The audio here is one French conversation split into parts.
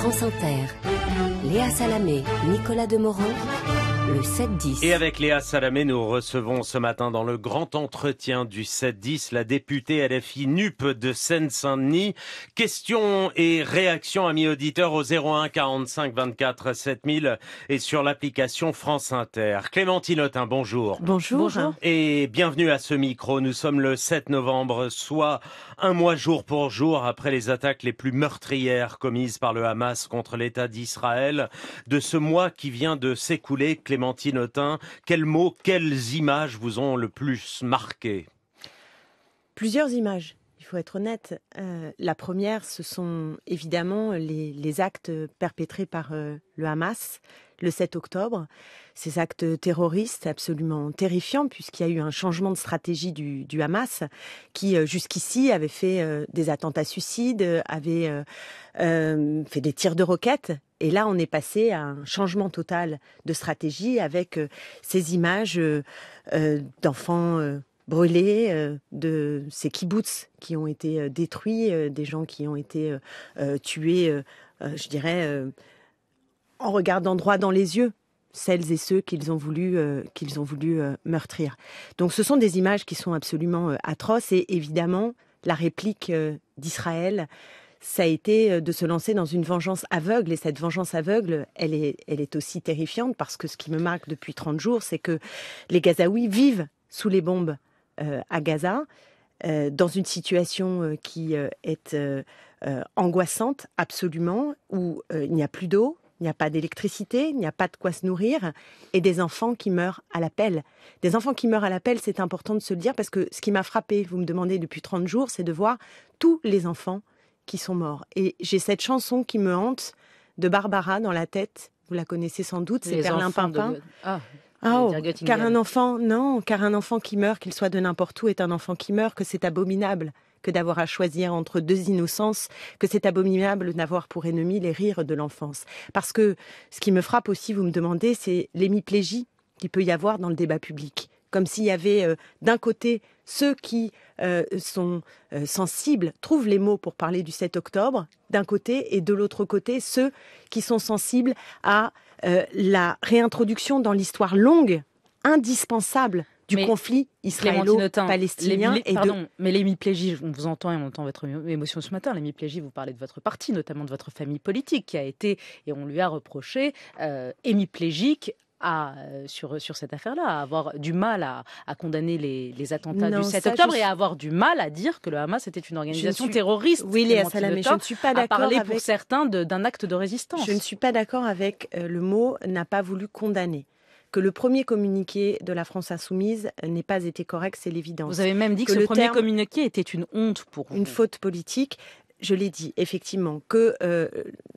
France Inter. Léa Salamé, Nicolas Demorand. Le 7-10. Et avec Léa Salamé, nous recevons ce matin dans le grand entretien du 7-10 la députée LFI NUP de Seine-Saint-Denis. Questions et réactions, amis auditeurs, au 01 45 24 7000 et sur l'application France Inter. Clémentine Autain, bonjour. Bonjour. Bonjour. Et bienvenue à ce micro. Nous sommes le 7 novembre, soit un mois jour pour jour après les attaques les plus meurtrières commises par le Hamas contre l'État d'Israël de ce mois qui vient de s'écouler. Clémentine quels mots, quelles images vous ont le plus marqué Plusieurs images faut être honnête. Euh, la première, ce sont évidemment les, actes perpétrés par euh, le Hamas le 7 octobre. Ces actes terroristes absolument terrifiants, puisqu'il y a eu un changement de stratégie du, Hamas, qui euh, jusqu'ici avait fait des attentats suicides, avait fait des tirs de roquettes, et là, on est passé à un changement total de stratégie avec ces images d'enfants brûlés, euh, de ces kibbutz qui ont été euh, détruits, euh, des gens qui ont été tués, je dirais, en regardant droit dans les yeux celles et ceux qu'ils ont voulu, qu'ils ont voulu meurtrir. Donc ce sont des images qui sont absolument atroces et évidemment la réplique d'Israël, ça a été de se lancer dans une vengeance aveugle et cette vengeance aveugle, elle est, elle est aussi terrifiante parce que ce qui me marque depuis 30 jours, c'est que les Gazaouis vivent sous les bombes. Euh, à Gaza, euh, dans une situation euh, qui est angoissante absolument, où il n'y a plus d'eau, il n'y a pas d'électricité, il n'y a pas de quoi se nourrir, et des enfants qui meurent à l'appel. Des enfants qui meurent à l'appel, c'est important de se le dire, parce que ce qui m'a frappé, vous me demandez depuis 30 jours, c'est de voir tous les enfants qui sont morts. Et j'ai cette chanson qui me hante de Barbara dans la tête, vous la connaissez sans doute, c'est Perlin Pimpin. Ah. Ah oh, car un enfant, non, car un enfant qui meurt, qu'il soit de n'importe où, est un enfant qui meurt, que c'est abominable que d'avoir à choisir entre deux innocences, que c'est abominable d'avoir pour ennemi les rires de l'enfance. Parce que ce qui me frappe aussi, vous me demandez, c'est l'hémiplégie qu'il peut y avoir dans le débat public. Comme s'il y avait euh, d'un côté ceux qui euh, sont euh, sensibles, trouvent les mots pour parler du 7 octobre, d'un côté, et de l'autre côté, ceux qui sont sensibles à euh, la réintroduction dans l'histoire longue, indispensable, du conflit israélo-palestinien. et mais l'hémiplégie, on vous entend et on entend votre émotion ce matin. L'hémiplégie, vous parlez de votre parti, notamment de votre famille politique, qui a été, et on lui a reproché, euh, hémiplégique sur, cette affaire-là, à avoir du mal à, condamner les, attentats du 7 octobre et à avoir du mal à dire que le Hamas était une organisation terroriste. Oui, je ne suis pas d'accord. parler avec... pour certains d'un acte de résistance. Je ne suis pas d'accord avec le mot n'a pas voulu condamner que le premier communiqué de la France insoumise euh, n'ait pas été correct, c'est l'évidence. Vous avez même dit que, le premier communiqué était une honte pour Une faute politique. Je l'ai dit, effectivement, que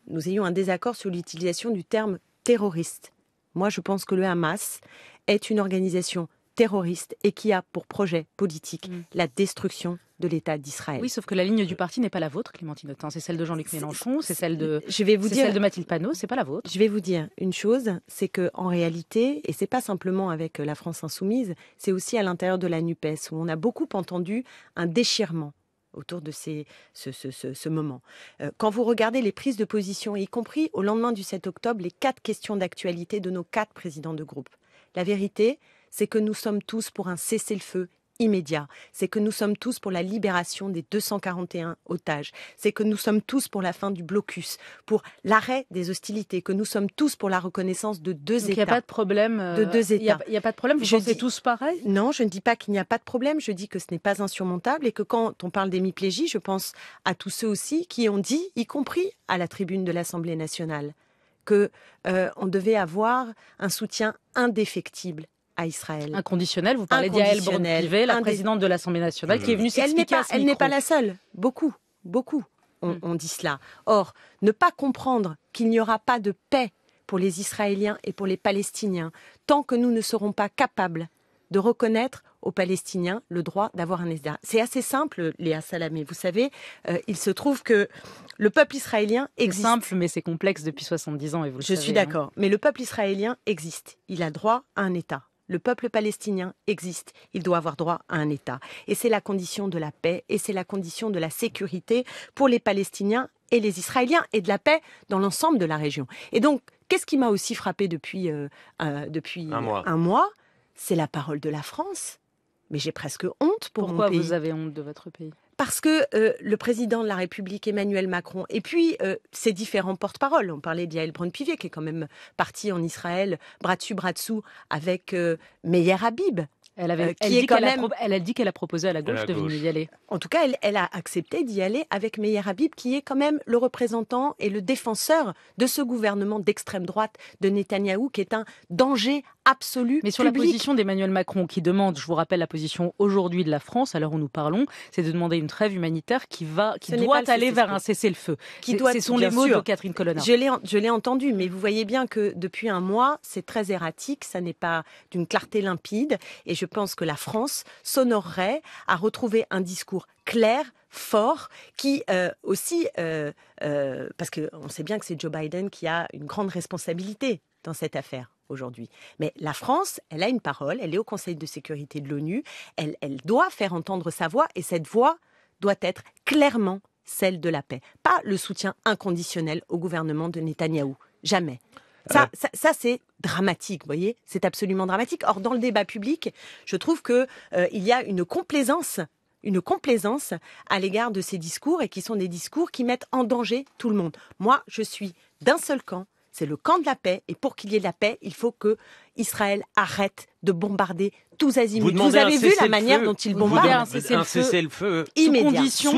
nous ayons un désaccord sur l'utilisation du terme terroriste. Moi, je pense que le Hamas est une organisation terroriste et qui a pour projet politique mm. la destruction de l'État d'Israël. Oui, sauf que la ligne du euh, parti n'est pas la vôtre, Clémentine Autain. C'est celle de Jean-Luc Mélenchon, c'est celle de, je vais Mathilde Panot, c'est pas la vôtre. Je vais vous dire une chose, c'est que en réalité, et c'est pas simplement avec la France insoumise, c'est aussi à l'intérieur de la NUPES où on a beaucoup entendu un déchirement autour de ce, moment. Euh, quand vous regardez les prises de position, y compris au lendemain du 7 octobre, les quatre questions d'actualité de nos quatre présidents de groupe, la vérité, c'est que nous sommes tous pour un cessez-le-feu immédiat. C'est que nous sommes tous pour la libération des 241 otages. C'est que nous sommes tous pour la fin du blocus, pour l'arrêt des hostilités, que nous sommes tous pour la reconnaissance de deux États. Il n'y a pas de problème. Euh, de deux États. Il n'y a, pas de problème. Vous je pensez tous pareil Non, je ne dis pas qu'il n'y a pas de problème. Je dis que ce n'est pas insurmontable et que quand on parle d'hémiplégie, je pense à tous ceux aussi qui ont dit, y compris à la tribune de l'Assemblée nationale, que euh, on devait avoir un soutien indéfectible Israël. Inconditionnel, vous parlez d'Yael la présidente de l'Assemblée nationale, qui est venue s'expliquer Elle n'est pas la seule, beaucoup, beaucoup on, mm. dit cela. Or, ne pas comprendre qu'il n'y aura pas de paix pour les Israéliens et pour les Palestiniens tant que nous ne serons pas capables de reconnaître aux Palestiniens le droit d'avoir un État. C'est assez simple, Léa Salamé. Vous savez, euh, il se trouve que le peuple israélien existe. C'est simple, mais c'est complexe depuis 70 ans, et vous le Je suis d'accord. Hein. Mais le peuple israélien existe. Il a droit à un État le peuple palestinien existe, il doit avoir droit à un État. Et c'est la condition de la paix et c'est la condition de la sécurité pour les Palestiniens et les Israéliens et de la paix dans l'ensemble de la région. Et donc, qu'est-ce qui m'a aussi frappé depuis, euh, euh, depuis un euh, mois C'est la parole de la France mais j'ai presque honte pour Pourquoi mon pays. vous avez honte de votre pays parce que euh, le président de la République Emmanuel Macron et puis euh, ses différents porte-paroles, on parlait d'Yael Brown-Pivier, qui est quand même parti en Israël bras dessus bras dessous avec Meir euh, Meyer Habib. Elle, quand même... a, elle dit qu'elle a proposé à la gauche de venir y aller. En tout cas, elle, a accepté d'y aller avec Meyer Habib, qui est quand même le représentant et le défenseur de ce gouvernement d'extrême droite de Netanyahou, qui est un danger absolue. Mais sur la position d'Emmanuel Macron qui demande, je vous rappelle la position aujourd'hui de la France, à l'heure où nous parlons, c'est de demander une trêve humanitaire qui va, qui doit aller vers un cessez-le-feu. Qui ce sont les mots de Catherine Colonna. Je l'ai entendu, mais vous voyez bien que depuis un mois, c'est très erratique, ça n'est pas d'une clarté limpide, et je pense que la France s'honorerait à retrouver un discours clair, fort, qui euh, aussi, euh, euh, parce qu'on sait bien que c'est Joe Biden qui a une grande responsabilité dans cette affaire aujourd'hui. Mais la France, elle a une parole, elle est au Conseil de sécurité de l'ONU, elle, doit faire entendre sa voix et cette voix doit être clairement celle de la paix, pas le soutien inconditionnel au gouvernement de Netanyahou. Jamais. Ça, ça, c'est dramatique, vous voyez, c'est absolument dramatique. Or, dans le débat public, je trouve qu'il euh, y a une complaisance, une complaisance à l'égard de ces discours et qui sont des discours qui mettent en danger tout le monde. Moi, je suis d'un seul camp c'est le camp de la paix. Et pour qu'il y ait la paix, il faut que Israël arrête de bombarder tous azimuts. Vous, avez vu la manière dont ils bombardent un cessez-le-feu Sous condition,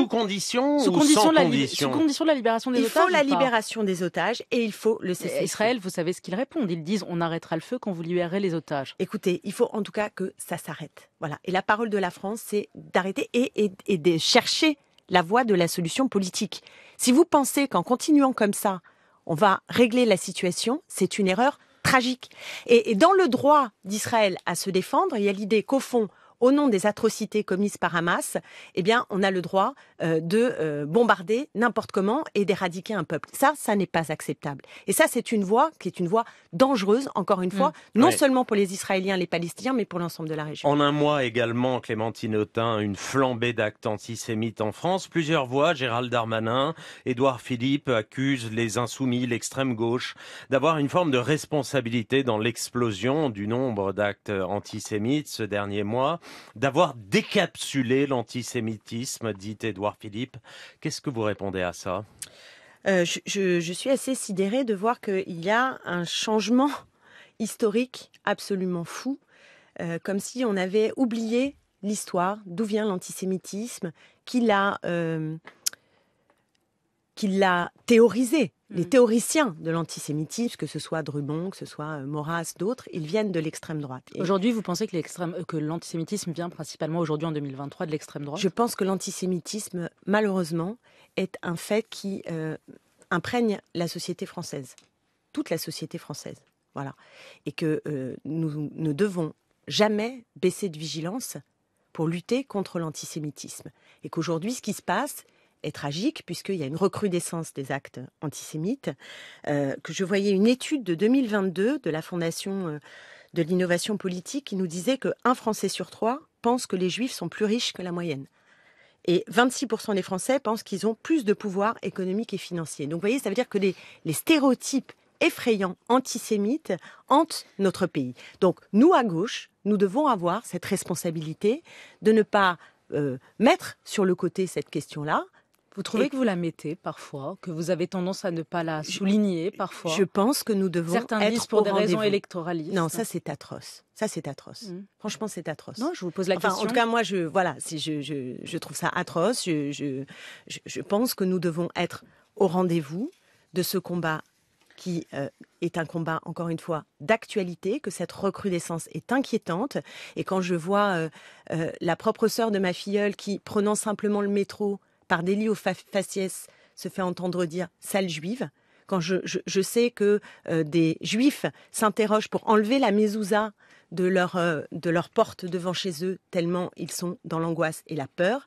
sous condition, de la libération des otages. Il faut la libération des otages et il faut le cessez Israël, vous savez ce qu'ils répondent. Ils disent on arrêtera le feu quand vous libérez les otages. Écoutez, il faut en tout cas que ça s'arrête. Voilà. Et la parole de la France, c'est d'arrêter et, et de chercher la voie de la solution politique. Si vous pensez qu'en continuant comme ça, on va régler la situation, c'est une erreur tragique. Et, dans le droit d'Israël à se défendre, il y a l'idée qu'au fond, au nom des atrocités commises par Hamas, eh bien, on a le droit euh, de euh, bombarder n'importe comment et d'éradiquer un peuple. Ça, ça n'est pas acceptable. Et ça, c'est une voie qui est une voie dangereuse, encore une mm. fois, non seulement pour les Israéliens, les Palestiniens, mais pour l'ensemble de la région. En un mois également, Clémentine Autain, une flambée d'actes antisémites en France. Plusieurs voix, Gérald Darmanin, Édouard Philippe accusent les insoumis, l'extrême gauche, d'avoir une forme de responsabilité dans l'explosion du nombre d'actes antisémites ce dernier mois d'avoir décapsulé l'antisémitisme, dit Édouard Philippe. Qu'est-ce que vous répondez à ça euh, je, suis assez sidérée de voir qu'il y a un changement historique absolument fou, euh, comme si on avait oublié l'histoire, d'où vient l'antisémitisme, qui l'a euh, théorisé les mm. théoriciens de l'antisémitisme, que ce soit Drubon, que ce soit euh, Maurras, d'autres, ils viennent de l'extrême droite. Aujourd'hui, vous pensez euh, que l'antisémitisme vient principalement aujourd'hui en 2023 de l'extrême droite Je pense que l'antisémitisme, malheureusement, est un fait qui euh, imprègne la société française, toute la société française. Voilà. Et que nous ne devons jamais baisser de vigilance pour lutter contre l'antisémitisme. Et qu'aujourd'hui, ce qui se passe, est tragique puisqu'il y a une recrudescence des actes antisémites. Euh, que je voyais une étude de 2022 de la Fondation euh, de l'innovation politique qui nous disait que un Français sur trois pense que les Juifs sont plus riches que la moyenne. Et 26% des Français pensent qu'ils ont plus de pouvoir économique et financier. Donc vous voyez, ça veut dire que les, stéréotypes effrayants antisémites hantent notre pays. Donc nous, à gauche, nous devons avoir cette responsabilité de ne pas euh, mettre sur le côté cette question-là, vous trouvez que vous la mettez parfois, que vous avez tendance à ne pas la souligner parfois Je pense que nous devons Certains être disent pour des raisons électoralistes. Non, ça c'est atroce. Ça c'est atroce. Mm. Franchement, c'est atroce. Non, je vous pose la question. En tout cas, moi, je voilà, si je, trouve ça atroce. Je, je, pense que nous devons être au rendez-vous de ce combat qui euh, est un combat, encore une fois, d'actualité, que cette recrudescence est inquiétante. Et quand je vois euh, euh, la propre sœur de ma filleule qui, prenant simplement le métro, par Délio Faciès se fait entendre dire sale juive, quand je, sais que euh, des juifs s'interrogent pour enlever la mezouza de leur, euh, de leur porte devant chez eux, tellement ils sont dans l'angoisse et la peur,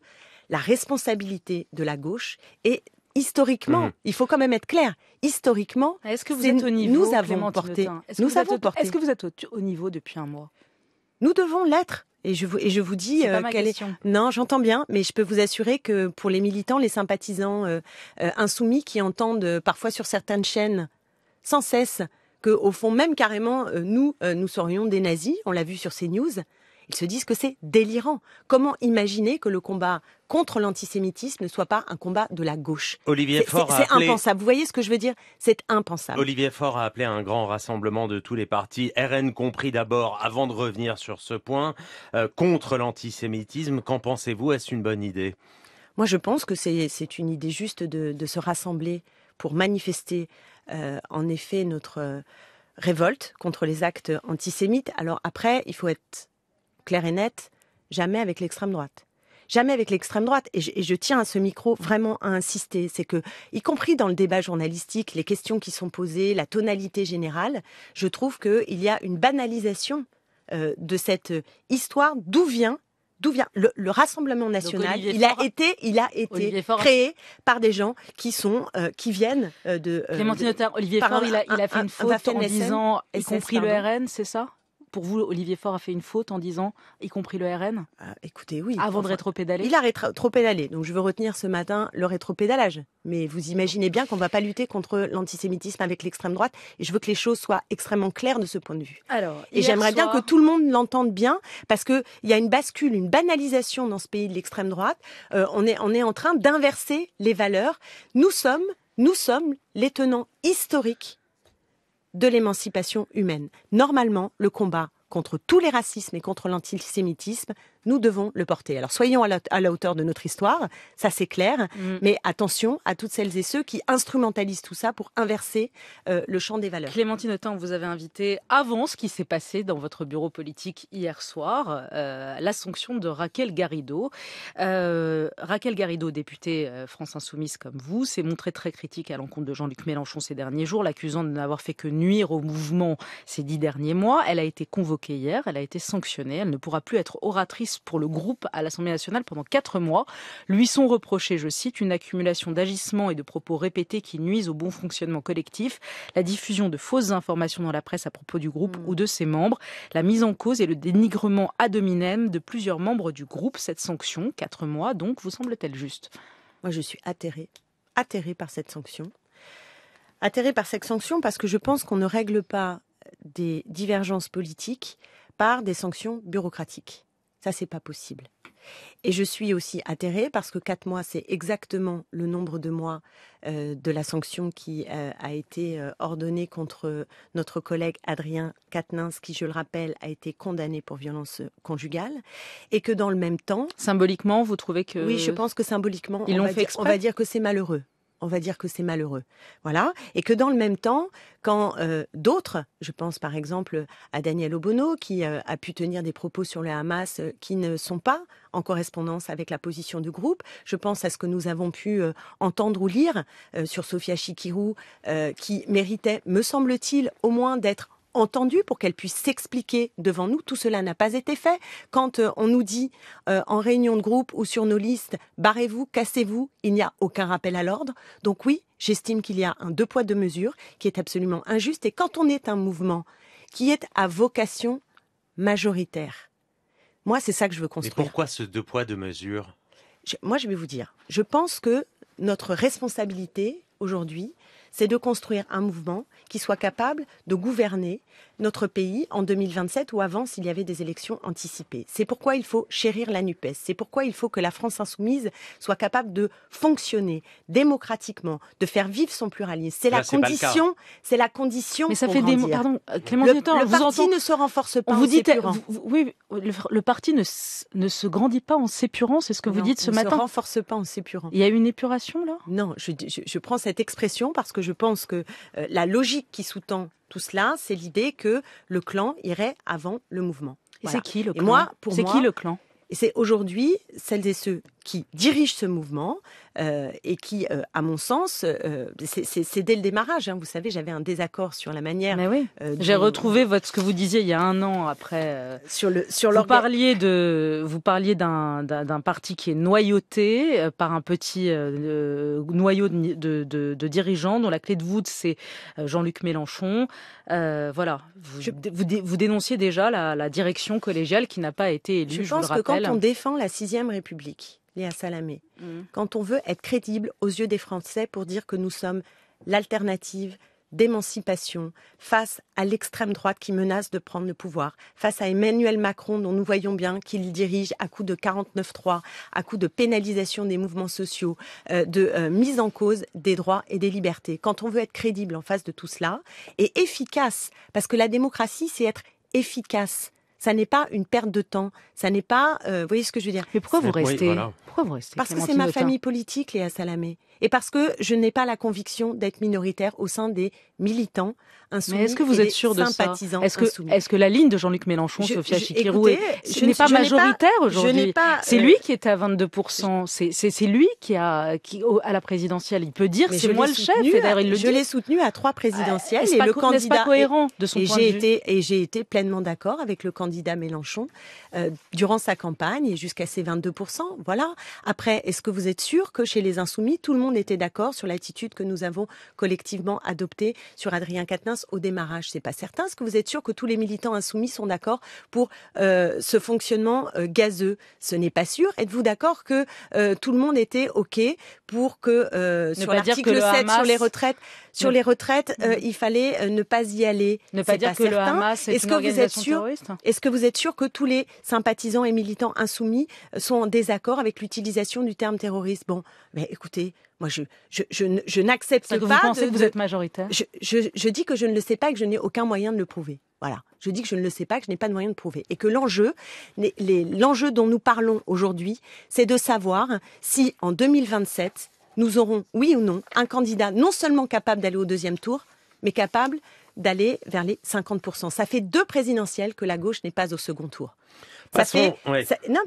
la responsabilité de la gauche et historiquement, mmh. il faut quand même être clair, historiquement, ah, est-ce que vous êtes au niveau nous avons porté, nous Est-ce que vous êtes au niveau depuis un mois Nous devons l'être. Et je vous, dis euh, Non, j'entends bien, mais je peux vous assurer que pour les militants, les sympathisants euh, euh, insoumis qui entendent parfois sur certaines chaînes sans cesse que au fond même carrément nous nous serions des nazis, on l'a vu sur ces news ils se disent que c'est délirant. Comment imaginer que le combat contre l'antisémitisme ne soit pas un combat de la gauche. Olivier Faure c'est impensable. Vous voyez ce que je veux dire C'est impensable. Olivier Faure a appelé un grand rassemblement de tous les partis, RN compris d'abord, avant de revenir sur ce point, euh, contre l'antisémitisme. Qu'en pensez-vous Est-ce une bonne idée Moi, je pense que c'est une idée juste de, se rassembler pour manifester, euh, en effet, notre euh, révolte contre les actes antisémites. Alors après, il faut être clair et net, jamais avec l'extrême droite jamais avec l'extrême droite. Et je, tiens à ce micro vraiment à insister, c'est que, y compris dans le débat journalistique, les questions qui sont posées, la tonalité générale, je trouve qu'il y a une banalisation euh, de cette histoire d'où vient d'où vient le, Rassemblement national Il a été, il a été créé par des gens qui sont, euh, qui viennent euh, de. Clémentine Olivier Faure, il a, fait une faute en disant, y compris le RN, c'est ça pour vous, Olivier Faure a fait une faute en disant, y compris le RN ah, Écoutez, oui. Avant de rétro-pédaler Il a rétro-pédalé, Donc je veux retenir ce matin le rétro-pédalage. Mais vous imaginez bien qu'on ne va pas lutter contre l'antisémitisme avec l'extrême droite. Et je veux que les choses soient extrêmement claires de ce point de vue. Alors, et j'aimerais bien que tout le monde l'entende bien, parce qu'il y a une bascule, une banalisation dans ce pays de l'extrême droite. Euh, on, est, on est en train d'inverser les valeurs. Nous sommes, nous sommes les tenants historiques de l'émancipation humaine. Normalement, le combat contre tous les racismes et contre l'antisémitisme nous devons le porter. Alors soyons à la, hauteur de notre histoire, ça c'est clair, mm. mais attention à toutes celles et ceux qui instrumentalisent tout ça pour inverser euh, le champ des valeurs. Clémentine Autain, vous avez invité avant ce qui s'est passé dans votre bureau politique hier soir, euh, la sanction de Raquel Garrido. Euh, Raquel Garrido, députée France Insoumise comme vous, s'est montrée très critique à l'encontre de Jean-Luc Mélenchon ces derniers jours, l'accusant de n'avoir fait que nuire au mouvement ces dix derniers mois. Elle a été convoquée hier, elle a été sanctionnée, elle ne pourra plus être oratrice pour le groupe à l'Assemblée nationale pendant quatre mois. Lui sont reprochés, je cite, une accumulation d'agissements et de propos répétés qui nuisent au bon fonctionnement collectif, la diffusion de fausses informations dans la presse à propos du groupe hmm. ou de ses membres, la mise en cause et le dénigrement ad hominem de plusieurs membres du groupe. Cette sanction, quatre mois donc, vous semble-t-elle juste Moi, je suis atterrée, atterrée par cette sanction. Atterrée par cette sanction parce que je pense qu'on ne règle pas des divergences politiques par des sanctions bureaucratiques. Ça, c'est pas possible. Et je suis aussi atterrée parce que quatre mois, c'est exactement le nombre de mois euh, de la sanction qui euh, a été euh, ordonnée contre notre collègue Adrien Quatennens, qui, je le rappelle, a été condamné pour violence conjugale. Et que dans le même temps. Symboliquement, vous trouvez que. Oui, je pense que symboliquement, ils fait on va dire que c'est malheureux on va dire que c'est malheureux. Voilà. Et que dans le même temps, quand euh, d'autres, je pense par exemple à Daniel Obono, qui euh, a pu tenir des propos sur le Hamas euh, qui ne sont pas en correspondance avec la position du groupe, je pense à ce que nous avons pu entendre ou lire sur Sofia Chikirou, qui méritait, me semble-t-il, au moins d'être Entendu pour qu'elle puisse s'expliquer devant nous. Tout cela n'a pas été fait. Quand euh, on nous dit euh, en réunion de groupe ou sur nos listes, barrez-vous, cassez-vous, il n'y a aucun rappel à l'ordre. Donc oui, j'estime qu'il y a un deux poids, deux mesures qui est absolument injuste. Et quand on est un mouvement qui est à vocation majoritaire, moi, c'est ça que je veux construire. Mais pourquoi ce deux poids, deux mesures Moi, je vais vous dire. Je pense que notre responsabilité aujourd'hui, c'est de construire un mouvement qui soit capable de gouverner notre pays en 2027 ou avant s'il y avait des élections anticipées. C'est pourquoi il faut chérir la NUPES, c'est pourquoi il faut que la France insoumise soit capable de fonctionner démocratiquement, de faire vivre son pluralisme. C'est la condition, c'est la condition Mais ça fait des pardon euh, Clément le, le parti ne se renforce pas en s'épurant. oui, le, parti ne, ne, se grandit pas en s'épurant, c'est ce que vous dites ce matin. Ne se renforce pas en s'épurant. Il y a une épuration là Non, je prends cette expression parce que que je pense que euh, la logique qui sous-tend tout cela, c'est l'idée que le clan irait avant le mouvement. Et c'est qui le clan moi, C'est qui le clan Et c'est aujourd'hui celles et ceux qui dirige ce mouvement euh, et qui, euh, à mon sens, euh, c'est dès le démarrage. Hein. vous savez, j'avais un désaccord sur la manière. Oui. J'ai retrouvé votre, ce que vous disiez il y a un an après. sur le sur vous parliez de vous parliez d'un parti qui est noyauté par un petit noyau de, de, dirigeants dont la clé de voûte c'est Jean-Luc Mélenchon. voilà, vous, vous, dénonciez déjà la, direction collégiale qui n'a pas été élue. Je pense je pense que quand on défend la sixième République Léa Salamé. Mm. Quand on veut être crédible aux yeux des Français pour dire que nous sommes l'alternative d'émancipation face à l'extrême droite qui menace de prendre le pouvoir, face à Emmanuel Macron dont nous voyons bien qu'il dirige à coup de 49-3, à coup de pénalisation des mouvements sociaux, euh, de euh, mise en cause des droits et des libertés. Quand on veut être crédible en face de tout cela et efficace, parce que la démocratie c'est être efficace ça n'est pas une perte de temps. Ça n'est pas. Euh, vous voyez ce que je veux dire Mais pourquoi vous restez vous restez Parce que c'est ma famille politique, Léa Salamé et parce que je n'ai pas la conviction d'être minoritaire au sein des militants insoumis. Mais est-ce que vous êtes sûr de ça Est-ce que, est que la ligne de Jean-Luc Mélenchon, je, Sophia Chikirou, n'est pas majoritaire aujourd'hui C'est euh, lui qui est à 22 C'est lui qui a qui, à la présidentielle. Il peut dire c'est moi le chef. Et il le Je l'ai soutenu à trois présidentielles euh, et le candidat cohérent de son point de vue. Et j'ai été pleinement d'accord avec le candidat Mélenchon euh, durant sa campagne et jusqu'à ses 22 Voilà. Après, est-ce que vous êtes sûr que chez les insoumis, tout le monde était d'accord sur l'attitude que nous avons collectivement adoptée sur Adrien Quatennens au démarrage. C'est pas certain. Est-ce que vous êtes sûr que tous les militants insoumis sont d'accord pour euh, ce fonctionnement euh, gazeux Ce n'est pas sûr. Êtes-vous d'accord que euh, tout le monde était OK pour que sur l'article 7 sur les retraites, mm. il fallait ne pas y aller Ne pas dire que le Hamas est, sûr, Est-ce que vous êtes sûr que tous les sympathisants et militants insoumis sont en désaccord avec l'utilisation du terme terroriste Bon, mais ben, écoutez, moi, je, je, n'accepte pas. vous pensez que vous êtes majoritaire je, dis que je ne le sais pas et que je n'ai aucun moyen de le prouver. Voilà. Je dis que je ne le sais pas, que je n'ai pas de moyen de prouver. Et que l'enjeu, l'enjeu dont nous parlons aujourd'hui, c'est de savoir si en 2027, nous aurons, oui ou non, un candidat non seulement capable d'aller au deuxième tour, mais capable d'aller vers les 50%. Ça fait deux présidentielles que la gauche n'est pas au second tour. Ça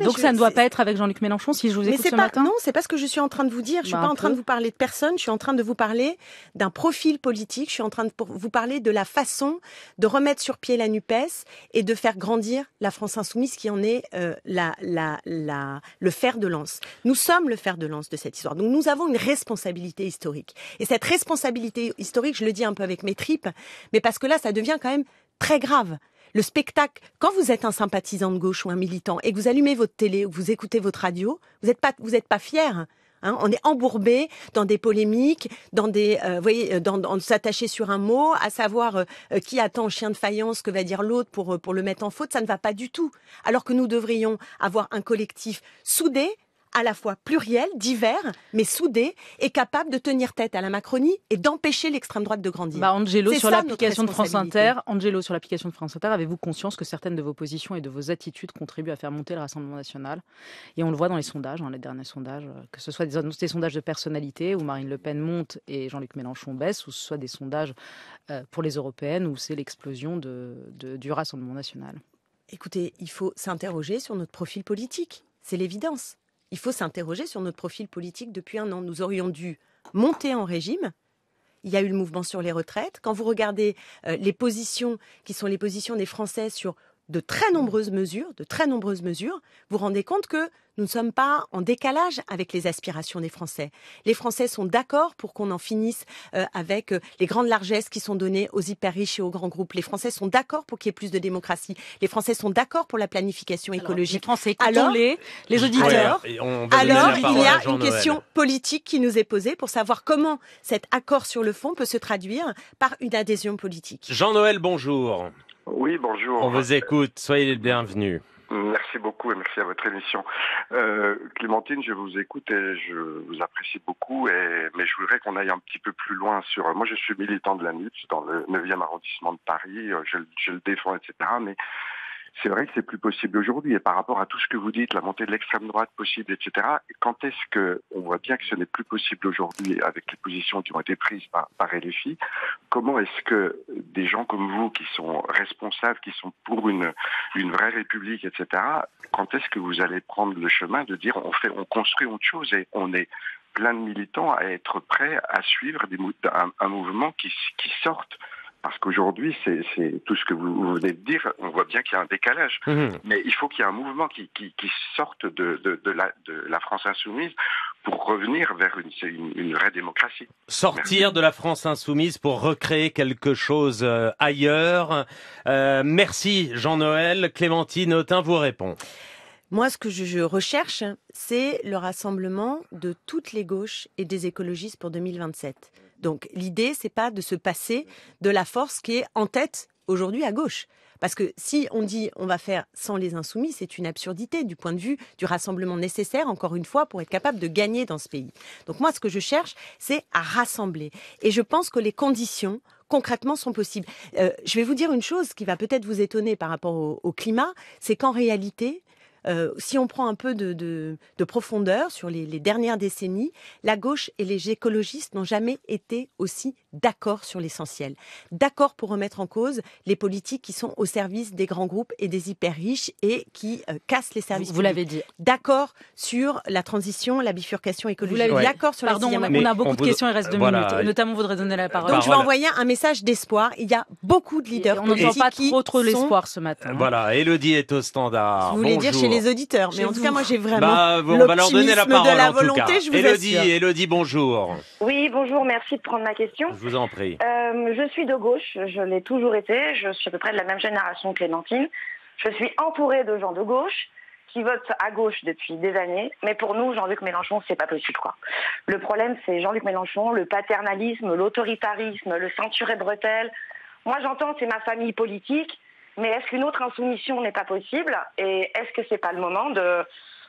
Donc ça ne doit pas être avec Jean-Luc Mélenchon si je vous écoute mais ce pas, matin. Non, c'est pas ce que je suis en train de vous dire. Je suis bah, pas en train de vous parler de personne. Je suis en train de vous parler d'un profil politique. Je suis en train de vous parler de la façon de remettre sur pied la Nupes et de faire grandir la France insoumise, qui en est euh, la, la, la, le fer de lance. Nous sommes le fer de lance de cette histoire. Donc nous avons une responsabilité historique. Et cette responsabilité historique, je le dis un peu avec mes tripes, mais parce que là, ça devient quand même très grave le spectacle, quand vous êtes un sympathisant de gauche ou un militant et que vous allumez votre télé ou que vous écoutez votre radio, vous n'êtes pas, vous êtes pas fier. Hein. on est embourbé dans des polémiques, dans des, euh, vous voyez, dans, s'attacher sur un mot, à savoir euh, euh, qui attend chien de faïence, que va dire l'autre pour pour le mettre en faute, ça ne va pas du tout. Alors que nous devrions avoir un collectif soudé, à la fois pluriel, divers, mais soudé, et capable de tenir tête à la Macronie et d'empêcher l'extrême droite de grandir. Bah, Angelo, sur l'application de France Inter, Angelo, sur l'application de France Inter, avez-vous conscience que certaines de vos positions et de vos attitudes contribuent à faire monter le Rassemblement national Et on le voit dans les sondages, dans hein, les derniers sondages, euh, que ce soit des, sondages de personnalité où Marine Le Pen monte et Jean-Luc Mélenchon baisse, ou ce soit des sondages euh, pour les européennes où c'est l'explosion du Rassemblement national. Écoutez, il faut s'interroger sur notre profil politique. C'est l'évidence il faut s'interroger sur notre profil politique depuis un an. Nous aurions dû monter en régime. Il y a eu le mouvement sur les retraites. Quand vous regardez euh, les positions qui sont les positions des Français sur de très nombreuses mesures, de très nombreuses mesures, vous rendez compte que nous ne sommes pas en décalage avec les aspirations des Français. Les Français sont d'accord pour qu'on en finisse euh, avec euh, les grandes largesses qui sont données aux hyper riches et aux grands groupes. Les Français sont d'accord pour qu'il y ait plus de démocratie. Les Français sont d'accord pour la planification écologique. Alors, les Français, alors, les, les auditeurs. alors, il y a une question politique qui nous est posée pour savoir comment cet accord sur le fond peut se traduire par une adhésion politique. Jean-Noël, bonjour. Oui, bonjour. On vous écoute, soyez les bienvenus merci beaucoup et merci à votre émission. Euh, Clémentine, je vous écoute et je vous apprécie beaucoup, et, mais je voudrais qu'on aille un petit peu plus loin sur... Moi, je suis militant de la NUPS dans le 9e arrondissement de Paris, euh, je, je le défends, etc. Mais c'est vrai que c'est plus possible aujourd'hui. Et par rapport à tout ce que vous dites, la montée de l'extrême droite possible, etc., quand est-ce que on voit bien que ce n'est plus possible aujourd'hui avec les positions qui ont été prises par, par LFI Comment est-ce que des gens comme vous, qui sont responsables, qui sont pour une, une vraie république, etc., quand est-ce que vous allez prendre le chemin de dire on fait, on construit autre chose et on est plein de militants à être prêts à suivre des, un, un, mouvement qui, qui sorte parce qu'aujourd'hui, c'est, tout ce que vous, venez de dire, on voit bien qu'il y a un décalage. Mmh. Mais il faut qu'il y ait un mouvement qui, qui, sorte de, la, de, la, France insoumise pour revenir vers une, vraie démocratie. Sortir de la France insoumise pour recréer quelque chose euh, ailleurs. Euh, merci Jean-Noël. Clémentine Autin vous répond. Moi, ce que je recherche, c'est le rassemblement de toutes les gauches et des écologistes pour 2027. Donc l'idée, c'est pas de se passer de la force qui est en tête aujourd'hui à gauche. Parce que si on dit on va faire sans les insoumis, c'est une absurdité du point de vue du rassemblement nécessaire, encore une fois, pour être capable de gagner dans ce pays. Donc moi, ce que je cherche, c'est à rassembler. Et je pense que les conditions concrètement sont possibles. Euh, je vais vous dire une chose qui va peut-être vous étonner par rapport au climat, c'est qu'en réalité, euh, si on prend un peu de, de, profondeur sur les, les, dernières décennies, la gauche et les écologistes n'ont jamais été aussi d'accord sur l'essentiel, d'accord pour remettre en cause les politiques qui sont au service des grands groupes et des hyper riches et qui euh, cassent les services. Vous, l'avez dit. D'accord sur la transition, la bifurcation écologique. Vous l'avez D'accord sur Pardon, on a, beaucoup de questions, il reste deux minutes. Notamment, on voudrait donner la parole. Donc, je vais envoyer un message d'espoir. Il y a beaucoup de leaders. Et on n'entend pas trop, trop l'espoir ce matin. Euh, voilà, Elodie est au standard. Je voulais dire chez les auditeurs, mais en tout cas, moi, j'ai bah, vraiment. on De la volonté, Je vous Elodie, Elodie, bonjour. Oui, bonjour, merci de prendre ma question je vous en prie. Euh, je suis de gauche, je l'ai toujours été, je suis à peu près de la même génération que Clémentine. Je suis entourée de gens de gauche qui votent à gauche depuis des années, mais pour nous, Jean-Luc Mélenchon, c'est pas possible, quoi. Le problème, c'est Jean-Luc Mélenchon, le paternalisme, l'autoritarisme, le ceinturé bretelle. Moi, j'entends, c'est ma famille politique, mais est-ce qu'une autre insoumission n'est pas possible Et est-ce que c'est pas le moment de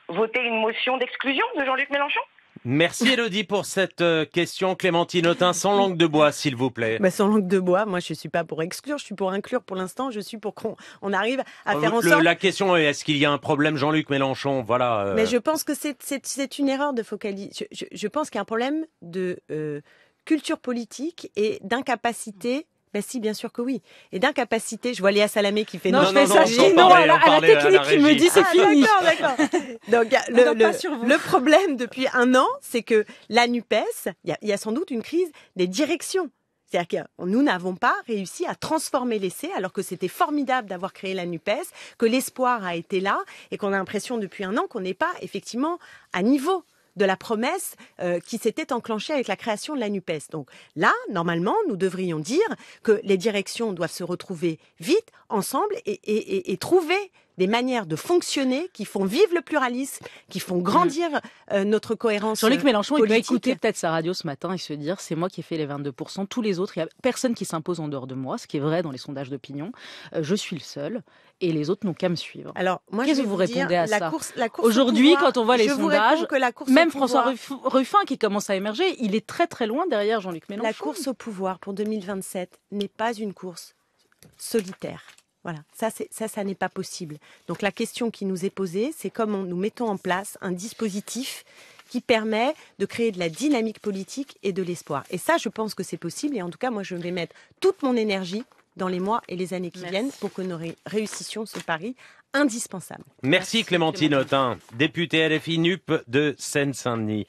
voter une motion d'exclusion de Jean-Luc Mélenchon Merci Elodie pour cette euh, question. Clémentine autin sans langue de bois, s'il vous plaît. Bah, sans langue de bois, moi je suis pas pour exclure, je suis pour inclure pour l'instant, je suis pour qu'on on arrive à euh, faire en sorte... la question est, est-ce qu'il y a un problème Jean-Luc Mélenchon Voilà. Euh. Mais je pense que c'est une erreur de focaliser. Je, pense qu'il y a un problème de... culture politique et d'incapacité ben si, bien sûr que oui. Et d'incapacité, je vois Léa Salamé qui fait non, je fais ça, non, à, la, technique qui me dit c'est ah, fini. Donc le, problème depuis un an, c'est que la NUPES, il y, y a sans doute une crise des directions. C'est-à-dire que nous n'avons pas réussi à transformer l'essai, alors que c'était formidable d'avoir créé la NUPES, que l'espoir a été là, et qu'on a l'impression depuis un an qu'on n'est pas effectivement à niveau de la promesse euh, qui s'était enclenchée avec la création de la NUPES. Donc là, normalement, nous devrions dire que les directions doivent se retrouver vite ensemble et, trouver des manières de fonctionner qui font vivre le pluralisme, qui font grandir euh, notre cohérence. Jean-Luc euh, Mélenchon, il doit écouter peut-être sa radio ce matin et se dire c'est moi qui ai fait les 22%, tous les autres, il n'y a personne qui s'impose en dehors de moi, ce qui est vrai dans les sondages d'opinion. Euh, je suis le seul et les autres n'ont qu'à me suivre. Alors, moi, qu'est-ce que vous, répondez à ça Aujourd'hui, quand on voit les sondages, même François Ruffin qui commence à émerger, il est très très loin derrière Jean-Luc Mélenchon. La course au pouvoir pour 2027 n'est pas une course solitaire. Voilà, ça, ça, ça n'est pas possible. Donc la question qui nous est posée, c'est comment nous mettons en place un dispositif qui permet de créer de la dynamique politique et de l'espoir. Et ça, je pense que c'est possible. Et en tout cas, moi, je vais mettre toute mon énergie dans les mois et les années qui viennent pour que nous réussissions ce pari indispensable. Merci, Clémentine Autain, députée LFI NUP de Seine-Saint-Denis.